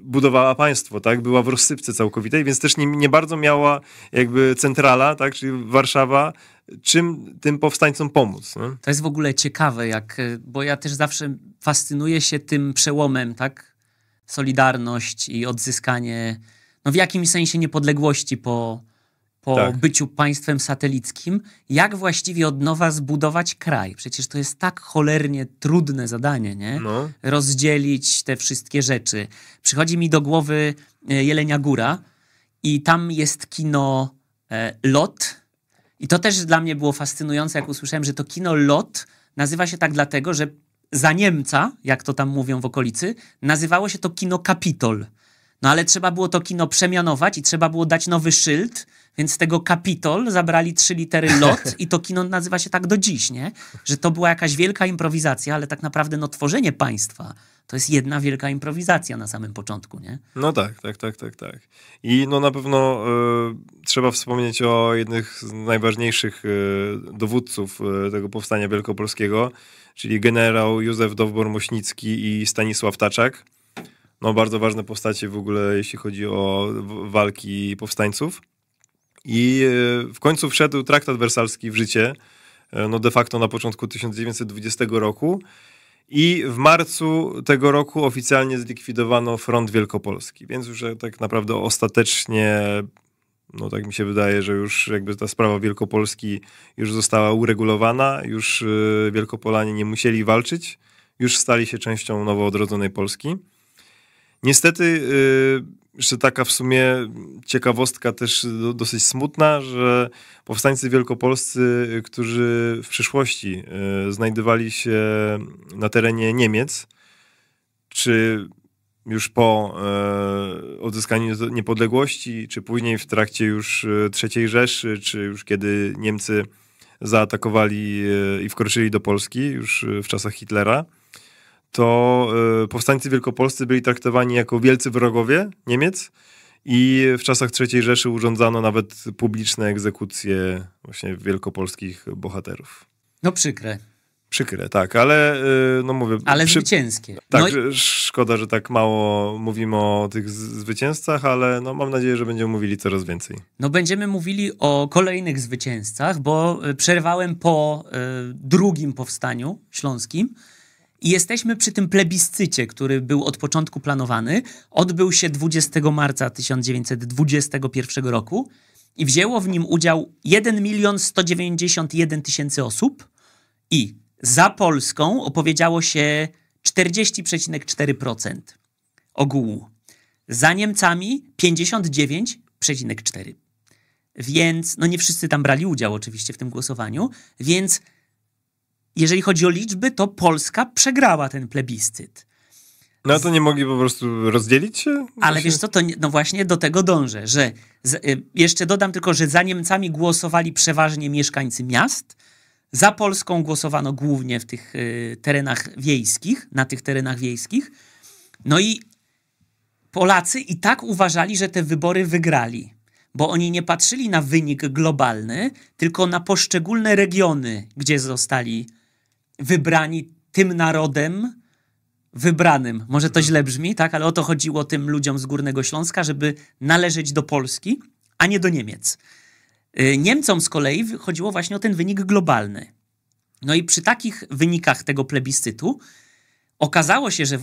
budowała państwo, tak? Była w rozsypce całkowitej, więc też nie, nie bardzo miała jakby centrala, tak? Czyli Warszawa, czym tym powstańcom pomóc. Nie? To jest w ogóle ciekawe, jak, y, bo ja też zawsze fascynuję się tym przełomem, tak? Solidarność i odzyskanie no w jakimś sensie niepodległości po, po tak. byciu państwem satelickim, jak właściwie od nowa zbudować kraj. Przecież to jest tak cholernie trudne zadanie, nie? No. Rozdzielić te wszystkie rzeczy. Przychodzi mi do głowy e, Jelenia Góra i tam jest kino e, Lot. I to też dla mnie było fascynujące, jak usłyszałem, że to kino Lot nazywa się tak dlatego, że za Niemca, jak to tam mówią w okolicy, nazywało się to kino Kapitol. No ale trzeba było to kino przemianować i trzeba było dać nowy szyld, więc z tego Kapitol zabrali trzy litery lot i to kino nazywa się tak do dziś, nie? Że to była jakaś wielka improwizacja, ale tak naprawdę no tworzenie państwa to jest jedna wielka improwizacja na samym początku, nie? No tak, tak, tak, tak, tak. I no na pewno y, trzeba wspomnieć o jednych z najważniejszych y, dowódców y, tego powstania wielkopolskiego, czyli generał Józef Dowbor-Mośnicki i Stanisław Taczak. No, bardzo ważne postacie w ogóle, jeśli chodzi o walki powstańców. I e, w końcu wszedł traktat wersalski w życie, e, no de facto na początku 1920 roku. I w marcu tego roku oficjalnie zlikwidowano Front Wielkopolski, więc już e, tak naprawdę ostatecznie no tak mi się wydaje, że już jakby ta sprawa Wielkopolski już została uregulowana, już y, Wielkopolanie nie musieli walczyć, już stali się częścią nowo odrodzonej Polski. Niestety, y, jeszcze taka w sumie ciekawostka też dosyć smutna, że powstańcy wielkopolscy, którzy w przyszłości y, znajdowali się na terenie Niemiec, czy już po e, odzyskaniu niepodległości, czy później w trakcie już e, III Rzeszy, czy już kiedy Niemcy zaatakowali e, i wkroczyli do Polski, już e, w czasach Hitlera, to powstańcy wielkopolscy byli traktowani jako wielcy wrogowie Niemiec i w czasach III Rzeszy urządzano nawet publiczne egzekucje właśnie wielkopolskich bohaterów. No przykre. Przykre, tak, ale y, no mówię... Ale przy... zwycięskie. Tak, no i... szkoda, że tak mało mówimy o tych zwycięzcach, ale no mam nadzieję, że będziemy mówili coraz więcej. No będziemy mówili o kolejnych zwycięzcach, bo y, przerwałem po y, drugim powstaniu śląskim i jesteśmy przy tym plebiscycie, który był od początku planowany. Odbył się 20 marca 1921 roku i wzięło w nim udział 1 milion 191 tysięcy osób i za Polską opowiedziało się 40,4% ogółu. Za Niemcami 59,4%. Więc, no nie wszyscy tam brali udział oczywiście w tym głosowaniu, więc jeżeli chodzi o liczby, to Polska przegrała ten plebiscyt. No to nie mogli po prostu rozdzielić się? Ale wiesz co, to nie, no właśnie do tego dążę, że z, y, jeszcze dodam tylko, że za Niemcami głosowali przeważnie mieszkańcy miast, za Polską głosowano głównie w tych y, terenach wiejskich, na tych terenach wiejskich. No i Polacy i tak uważali, że te wybory wygrali, bo oni nie patrzyli na wynik globalny, tylko na poszczególne regiony, gdzie zostali wybrani tym narodem wybranym. Może to źle brzmi, tak, ale o to chodziło tym ludziom z Górnego Śląska, żeby należeć do Polski, a nie do Niemiec. Y, Niemcom z kolei chodziło właśnie o ten wynik globalny. No i przy takich wynikach tego plebiscytu okazało się, że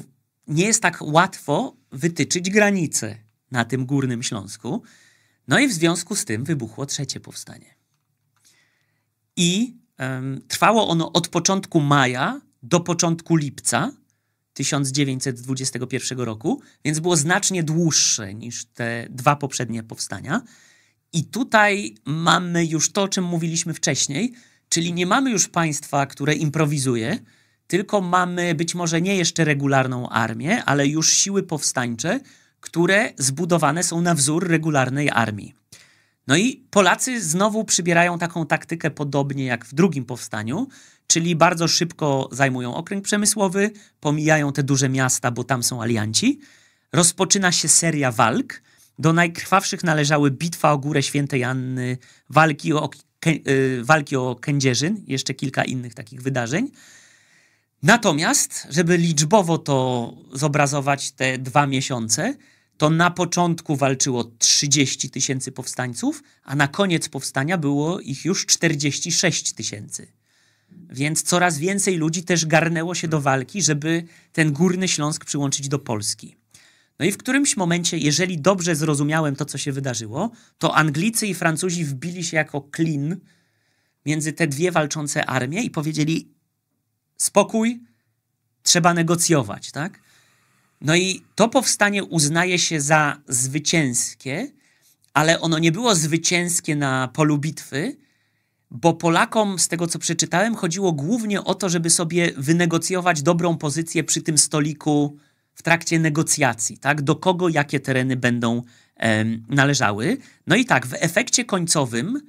nie jest tak łatwo wytyczyć granice na tym górnym Śląsku. No i w związku z tym wybuchło trzecie powstanie. I um, trwało ono od początku maja do początku lipca 1921 roku, więc było znacznie dłuższe niż te dwa poprzednie powstania. I tutaj mamy już to, o czym mówiliśmy wcześniej, czyli nie mamy już państwa, które improwizuje, tylko mamy być może nie jeszcze regularną armię, ale już siły powstańcze, które zbudowane są na wzór regularnej armii. No i Polacy znowu przybierają taką taktykę podobnie jak w drugim powstaniu, czyli bardzo szybko zajmują okręg przemysłowy, pomijają te duże miasta, bo tam są alianci. Rozpoczyna się seria walk, do najkrwawszych należały bitwa o Górę Świętej Anny, walki o, y, walki o Kędzierzyn, jeszcze kilka innych takich wydarzeń. Natomiast, żeby liczbowo to zobrazować te dwa miesiące, to na początku walczyło 30 tysięcy powstańców, a na koniec powstania było ich już 46 tysięcy. Więc coraz więcej ludzi też garnęło się do walki, żeby ten górny Śląsk przyłączyć do Polski. No i w którymś momencie, jeżeli dobrze zrozumiałem to, co się wydarzyło, to Anglicy i Francuzi wbili się jako klin między te dwie walczące armie i powiedzieli: spokój, trzeba negocjować, tak? No i to powstanie uznaje się za zwycięskie, ale ono nie było zwycięskie na polu bitwy, bo Polakom, z tego co przeczytałem, chodziło głównie o to, żeby sobie wynegocjować dobrą pozycję przy tym stoliku w trakcie negocjacji, tak, do kogo jakie tereny będą należały. No i tak, w efekcie końcowym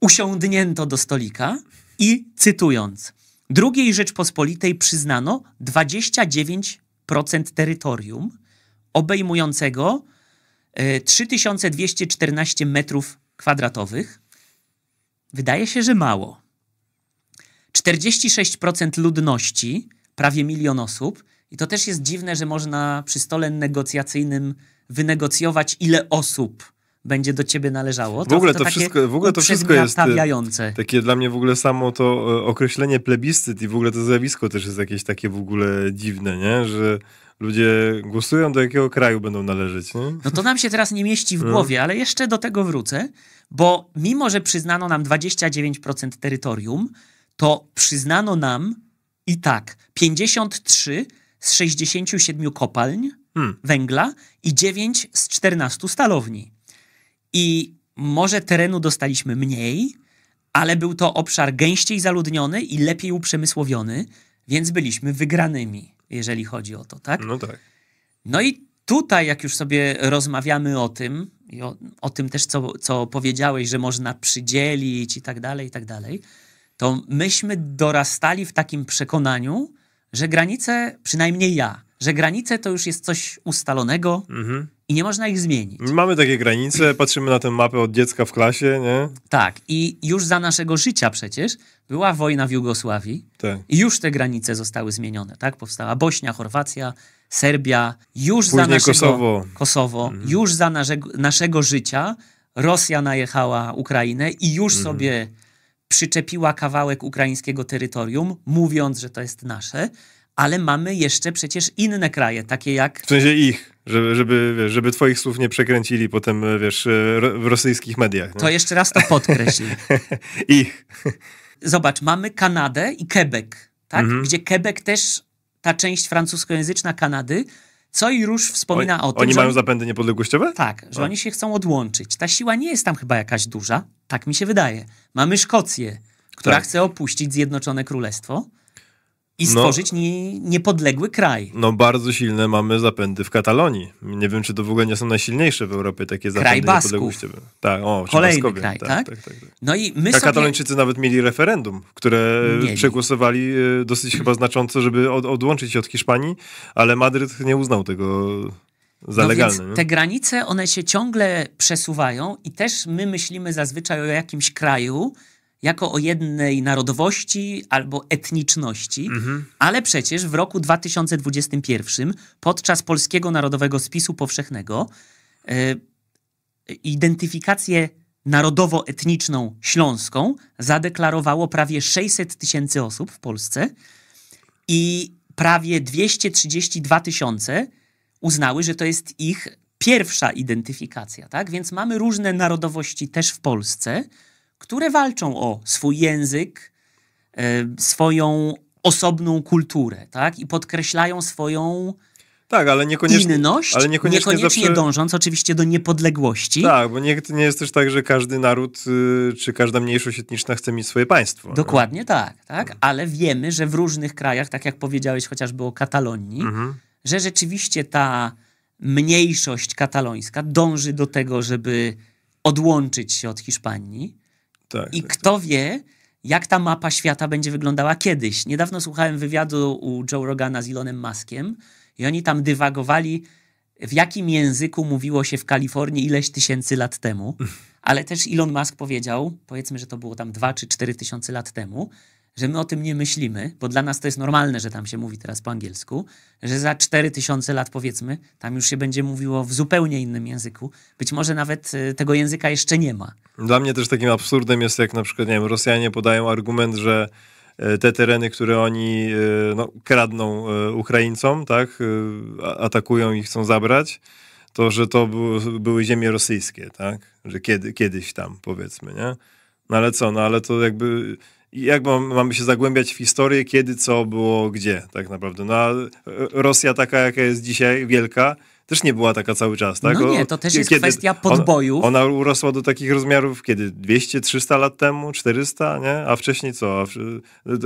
usiądnięto do stolika i cytując, drugiej Rzeczpospolitej przyznano 29% terytorium obejmującego 3214 e, metrów kwadratowych. Wydaje się, że mało. 46% ludności, prawie milion osób, i to też jest dziwne, że można przy stole negocjacyjnym wynegocjować, ile osób będzie do ciebie należało. To, w ogóle to, to wszystko, w ogóle to wszystko jest y, takie dla mnie w ogóle samo to e, określenie plebiscyt i w ogóle to zjawisko też jest jakieś takie w ogóle dziwne, nie? że ludzie głosują, do jakiego kraju będą należeć. Nie? No to nam się teraz nie mieści w no. głowie, ale jeszcze do tego wrócę, bo mimo, że przyznano nam 29% terytorium, to przyznano nam i tak 53 z 67 kopalń hmm. węgla i 9 z 14 stalowni. I może terenu dostaliśmy mniej, ale był to obszar gęściej zaludniony i lepiej uprzemysłowiony, więc byliśmy wygranymi, jeżeli chodzi o to, tak? No tak. No i tutaj, jak już sobie rozmawiamy o tym, i o, o tym też, co, co powiedziałeś, że można przydzielić i tak dalej, i tak dalej, to myśmy dorastali w takim przekonaniu, że granice, przynajmniej ja, że granice to już jest coś ustalonego mhm. i nie można ich zmienić. Mamy takie granice, patrzymy na tę mapę od dziecka w klasie, nie? Tak, i już za naszego życia przecież była wojna w Jugosławii tak. i już te granice zostały zmienione, tak? Powstała Bośnia, Chorwacja, Serbia, już Później za naszego... Kosowo. Kosowo, mhm. już za nasze, naszego życia Rosja najechała Ukrainę i już mhm. sobie przyczepiła kawałek ukraińskiego terytorium, mówiąc, że to jest nasze, ale mamy jeszcze przecież inne kraje, takie jak. W sensie ich, żeby, żeby, żeby twoich słów nie przekręcili potem, e, wiesz, e, w rosyjskich mediach. Nie? To jeszcze raz to podkreślę. ich. Zobacz, mamy Kanadę i Quebec, tak? Mhm. Gdzie Quebec też, ta część francuskojęzyczna Kanady, co i róż wspomina o, o tym. Oni mają zapędy niepodległościowe? Tak, że o. oni się chcą odłączyć. Ta siła nie jest tam chyba jakaś duża, tak mi się wydaje. Mamy Szkocję, która tak. chce opuścić Zjednoczone Królestwo i no. stworzyć no, nie, niepodległy kraj. No bardzo silne mamy zapędy w Katalonii. Nie wiem, czy to w ogóle nie są najsilniejsze w Europie takie kraj zapędy Basków. Tak, o, Kolejny Baskowie. kraj, tak, tak? Tak, tak? tak. No i my sobie... Katalończycy nawet mieli referendum, które mieli. przegłosowali y, dosyć chyba znacząco, żeby od, odłączyć się od Hiszpanii, ale Madryt nie uznał tego za no Więc te granice, one się ciągle przesuwają i też my myślimy zazwyczaj o jakimś kraju, jako o jednej narodowości albo etniczności, mhm. ale przecież w roku 2021 podczas Polskiego Narodowego Spisu Powszechnego e, identyfikację narodowo-etniczną śląską zadeklarowało prawie 600 tysięcy osób w Polsce i prawie 232 tysiące uznały, że to jest ich pierwsza identyfikacja, tak? Więc mamy różne narodowości też w Polsce – które walczą o swój język, e, swoją osobną kulturę, tak? I podkreślają swoją tak, ale niekoniecznie, inność, ale niekoniecznie, niekoniecznie zawsze... dążąc oczywiście do niepodległości. Tak, bo nie, nie jest też tak, że każdy naród y, czy każda mniejszość etniczna chce mieć swoje państwo. Dokładnie no? tak, tak, ale wiemy, że w różnych krajach, tak jak powiedziałeś chociażby o Katalonii, mhm. że rzeczywiście ta mniejszość katalońska dąży do tego, żeby odłączyć się od Hiszpanii tak, I tak, kto tak. wie, jak ta mapa świata będzie wyglądała kiedyś. Niedawno słuchałem wywiadu u Joe Rogana z Elonem Muskiem i oni tam dywagowali, w jakim języku mówiło się w Kalifornii ileś tysięcy lat temu. Ale też Elon Musk powiedział, powiedzmy, że to było tam dwa czy cztery tysiące lat temu, że my o tym nie myślimy, bo dla nas to jest normalne, że tam się mówi teraz po angielsku, że za 4000 lat powiedzmy, tam już się będzie mówiło w zupełnie innym języku. Być może nawet e, tego języka jeszcze nie ma. Dla mnie też takim absurdem jest, jak na przykład, nie wiem, Rosjanie podają argument, że e, te tereny, które oni e, no, kradną Ukraińcom, tak, atakują i chcą zabrać, to, że to były ziemie rosyjskie, tak, że kiedy, kiedyś tam, powiedzmy, nie? No ale co, no ale to jakby jak mam, mamy się zagłębiać w historię, kiedy, co było, gdzie tak naprawdę. No, a e, Rosja taka, jaka jest dzisiaj, wielka, też nie była taka cały czas, tak? No nie, to też jest kiedy kwestia podboju. Ona, ona urosła do takich rozmiarów, kiedy 200, 300 lat temu, 400, nie? A wcześniej co?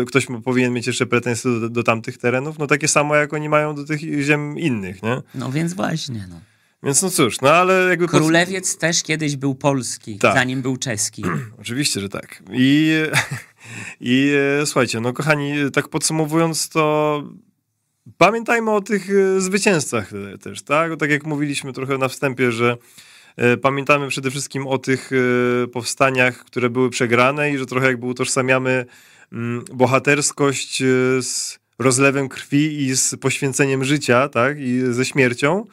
E, ktoś powinien mieć jeszcze pretensje do, do tamtych terenów? No takie samo, jak oni mają do tych ziem innych, nie? No więc właśnie, no. Więc no cóż, no ale jakby... Królewiec też kiedyś był polski, tak. zanim był czeski. Oczywiście, że tak. I... I e, słuchajcie, no kochani, tak podsumowując to pamiętajmy o tych e, zwycięzcach e, też, tak? Tak jak mówiliśmy trochę na wstępie, że pamiętamy przede wszystkim o tych powstaniach, które były przegrane i że trochę jakby utożsamiamy mm, bohaterskość z rozlewem krwi i z poświęceniem życia, tak? I ze śmiercią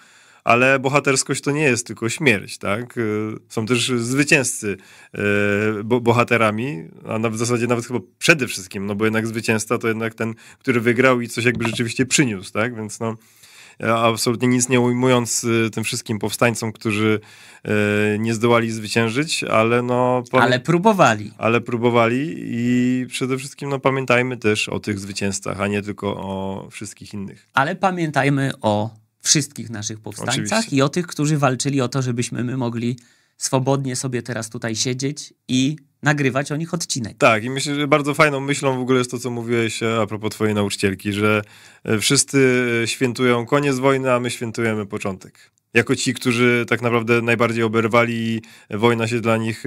ale bohaterskość to nie jest tylko śmierć, tak? Y, są też zwycięzcy y, bo bohaterami, a w zasadzie nawet chyba przede wszystkim, no bo jednak zwycięzca to jednak ten, który wygrał i coś jakby rzeczywiście przyniósł, tak? Więc no absolutnie nic nie ujmując y, tym wszystkim powstańcom, którzy nie zdołali zwyciężyć, ale no... Ale próbowali. Ale próbowali i przede wszystkim no, pamiętajmy też o tych zwycięzcach, a nie tylko o wszystkich innych. Ale pamiętajmy o wszystkich naszych powstańcach Oczywiście. i o tych, którzy walczyli o to, żebyśmy my mogli swobodnie sobie teraz tutaj siedzieć i nagrywać o nich odcinek. Tak, i myślę, że bardzo fajną myślą w ogóle jest to, co mówiłeś e, a propos twojej nauczycielki, że e, wszyscy e, świętują koniec wojny, a my świętujemy początek. Jako ci, którzy tak naprawdę najbardziej oberwali wojna się dla nich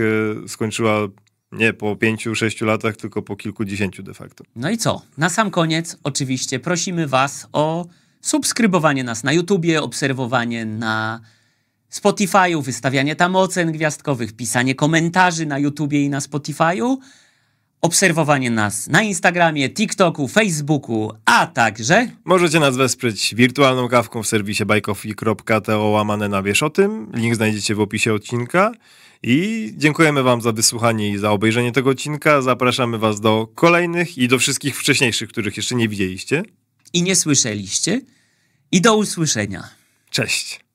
skończyła nie po pięciu, sześciu latach, tylko po kilkudziesięciu de facto. No i co? Na sam koniec oczywiście prosimy was o subskrybowanie nas na YouTubie, obserwowanie na Spotify'u, wystawianie tam ocen gwiazdkowych, pisanie komentarzy na YouTubie i na Spotify'u, obserwowanie nas na Instagramie, TikToku, Facebooku, a także... Możecie nas wesprzeć wirtualną kawką w serwisie bajkofi.to łamane na wiesz o tym. Link znajdziecie w opisie odcinka. I dziękujemy Wam za wysłuchanie i za obejrzenie tego odcinka. Zapraszamy Was do kolejnych i do wszystkich wcześniejszych, których jeszcze nie widzieliście i nie słyszeliście. I do usłyszenia. Cześć.